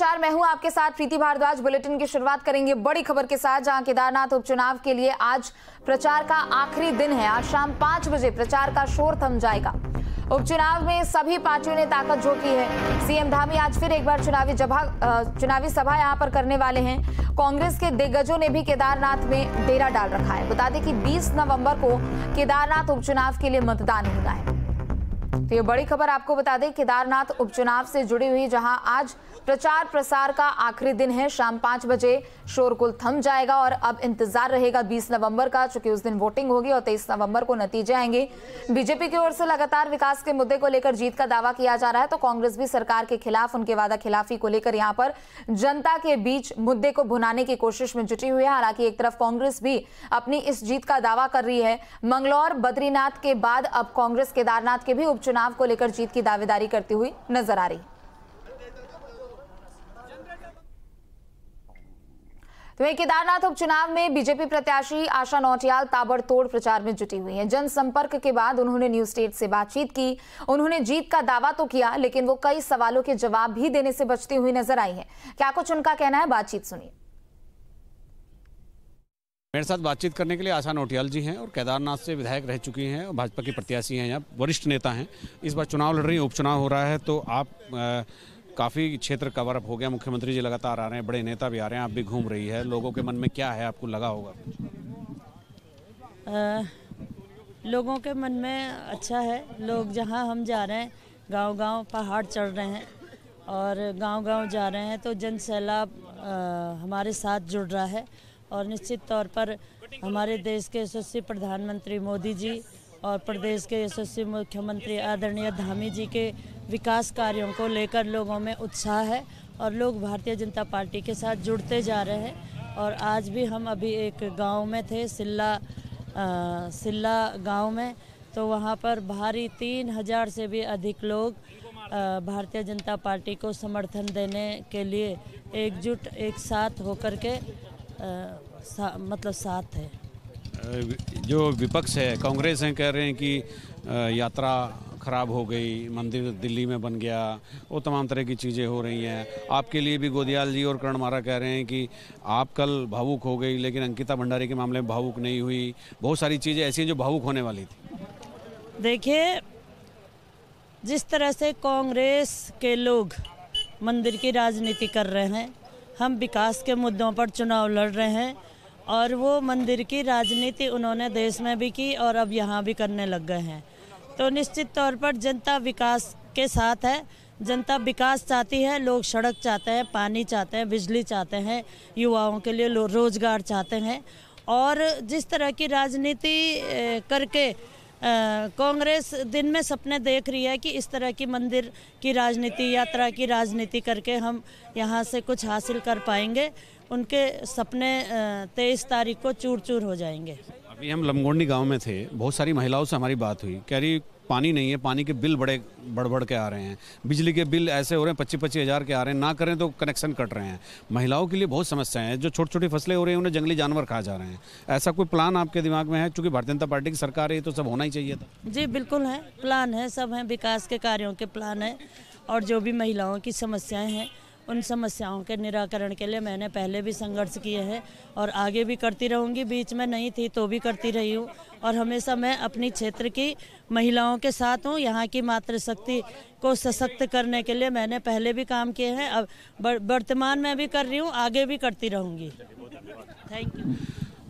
समाचार मैं हूं आपके साथ प्रीति भारद्वाज बुलेटिन की शुरुआत करेंगे बड़ी खबर के साथ जहां केदारनाथ उपचुनाव के लिए आज प्रचार का आखिरी दिन है आज शाम पांच बजे प्रचार का शोर थम जाएगा उपचुनाव में सभी पार्टियों ने ताकत झोंकी है सीएम धामी आज फिर एक बार चुनावी जभा चुनावी सभा यहाँ पर करने वाले हैं कांग्रेस के दिग्गजों ने भी केदारनाथ में डेरा डाल रखा है बता दें कि 20 नवंबर को केदारनाथ उपचुनाव के लिए मतदान होना है तो ये बड़ी खबर आपको बता दें केदारनाथ उपचुनाव से जुड़ी हुई जहां आज प्रचार प्रसार का आखिरी दिन है शाम पांच बजे शोरगुल थम जाएगा और अब इंतजार रहेगा 20 नवंबर का चूंकि उस दिन वोटिंग होगी और 23 नवंबर को नतीजे आएंगे बीजेपी की ओर से लगातार विकास के मुद्दे को लेकर जीत का दावा किया जा रहा है तो कांग्रेस भी सरकार के खिलाफ उनके वादा खिलाफी को लेकर यहाँ पर जनता के बीच मुद्दे को भुनाने की कोशिश में जुटी हुई है हालांकि एक तरफ कांग्रेस भी अपनी इस जीत का दावा कर रही है मंगलौर बद्रीनाथ के बाद अब कांग्रेस केदारनाथ के भी उप उपचुनाव को लेकर जीत की दावेदारी करती हुई नजर आ रही तो वहीं केदारनाथ उपचुनाव में बीजेपी प्रत्याशी आशा नौटियाल ताबड़तोड़ प्रचार में जुटी हुई हैं जनसंपर्क के बाद उन्होंने न्यूज स्टेट से बातचीत की उन्होंने जीत का दावा तो किया लेकिन वो कई सवालों के जवाब भी देने से बचती हुई नजर आई हैं क्या कुछ उनका कहना है बातचीत सुनिए मेरे साथ बातचीत करने के लिए आशा नोटियाल जी हैं और केदारनाथ से विधायक रह चुकी हैं और भाजपा की प्रत्याशी हैं यहाँ वरिष्ठ नेता हैं इस बार चुनाव लड़ रही हैं उपचुनाव हो रहा है तो आप काफ़ी क्षेत्र कवर अप हो गया मुख्यमंत्री जी लगातार आ रहे हैं बड़े नेता भी आ रहे हैं आप भी घूम रही है लोगों के मन में क्या है आपको लगा होगा आ, लोगों के मन में अच्छा है लोग जहाँ हम जा रहे हैं गाँव गाँव पहाड़ चढ़ रहे हैं और गाँव गाँव जा रहे हैं तो जन सैलाब हमारे साथ जुड़ रहा है और निश्चित तौर पर हमारे देश के यशस्वी प्रधानमंत्री मोदी जी और प्रदेश के यशस्वी मुख्यमंत्री आदरणीय धामी जी के विकास कार्यों को लेकर लोगों में उत्साह है और लोग भारतीय जनता पार्टी के साथ जुड़ते जा रहे हैं और आज भी हम अभी एक गांव में थे सिल्ला आ, सिल्ला गांव में तो वहां पर भारी तीन हज़ार से भी अधिक लोग भारतीय जनता पार्टी को समर्थन देने के लिए एकजुट एक साथ होकर के सा, मतलब साथ है जो विपक्ष है कांग्रेस हैं कह रहे हैं कि यात्रा खराब हो गई मंदिर दिल्ली में बन गया वो तमाम तरह की चीज़ें हो रही हैं आपके लिए भी गोदियाल जी और करण मारा कह रहे हैं कि आप कल भावुक हो गई लेकिन अंकिता भंडारी के मामले में भावुक नहीं हुई बहुत सारी चीज़ें ऐसी हैं जो भावुक होने वाली थी देखिए जिस तरह से कांग्रेस के लोग मंदिर की राजनीति कर रहे हैं हम विकास के मुद्दों पर चुनाव लड़ रहे हैं और वो मंदिर की राजनीति उन्होंने देश में भी की और अब यहाँ भी करने लग गए हैं तो निश्चित तौर पर जनता विकास के साथ है जनता विकास चाहती है लोग सड़क चाहते हैं पानी चाहते हैं बिजली चाहते हैं युवाओं के लिए रोज़गार चाहते हैं और जिस तरह की राजनीति करके कांग्रेस दिन में सपने देख रही है कि इस तरह की मंदिर की राजनीति यात्रा की राजनीति करके हम यहाँ से कुछ हासिल कर पाएंगे उनके सपने तेईस तारीख को चूर चूर हो जाएंगे अभी हम लमगोंडी गांव में थे बहुत सारी महिलाओं से हमारी बात हुई कह रही पानी नहीं है पानी के बिल बड़े बढ़ बढ़ के आ रहे हैं बिजली के बिल ऐसे हो रहे हैं पच्चीस पच्चीस हज़ार के आ रहे हैं ना करें तो कनेक्शन कट रहे हैं महिलाओं के लिए बहुत समस्याएं हैं जो छोटी छोटी फसलें हो रही हैं उन्हें जंगली जानवर खा जा रहे हैं ऐसा कोई प्लान आपके दिमाग में है चूँकि भारतीय जनता पार्टी की सरकार है तो सब होना ही चाहिए था जी बिल्कुल है प्लान है सब हैं विकास के कार्यों के प्लान है और जो भी महिलाओं की समस्याएँ हैं उन समस्याओं के निराकरण के लिए मैंने पहले भी संघर्ष किए हैं और आगे भी करती रहूँगी बीच में नहीं थी तो भी करती रही हूँ और हमेशा मैं अपनी क्षेत्र की महिलाओं के साथ हूँ यहाँ की मातृशक्ति को सशक्त करने के लिए मैंने पहले भी काम किए हैं अब वर्तमान में भी कर रही हूँ आगे भी करती रहूँगी थैंक यू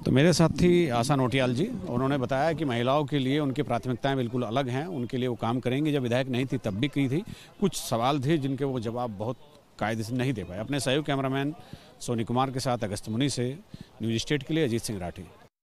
तो मेरे साथी आशा नोटियाल जी उन्होंने बताया कि महिलाओं के लिए उनकी प्राथमिकताएं बिल्कुल अलग हैं उनके लिए वो काम करेंगे जब विधायक नहीं थी तब भी की थी कुछ सवाल थे जिनके वो जवाब बहुत कायदे से नहीं दे पाए अपने सहयोग कैमरामैन सोनी कुमार के साथ अगस्त मुनि से न्यूज स्टेट के लिए अजीत सिंह राठी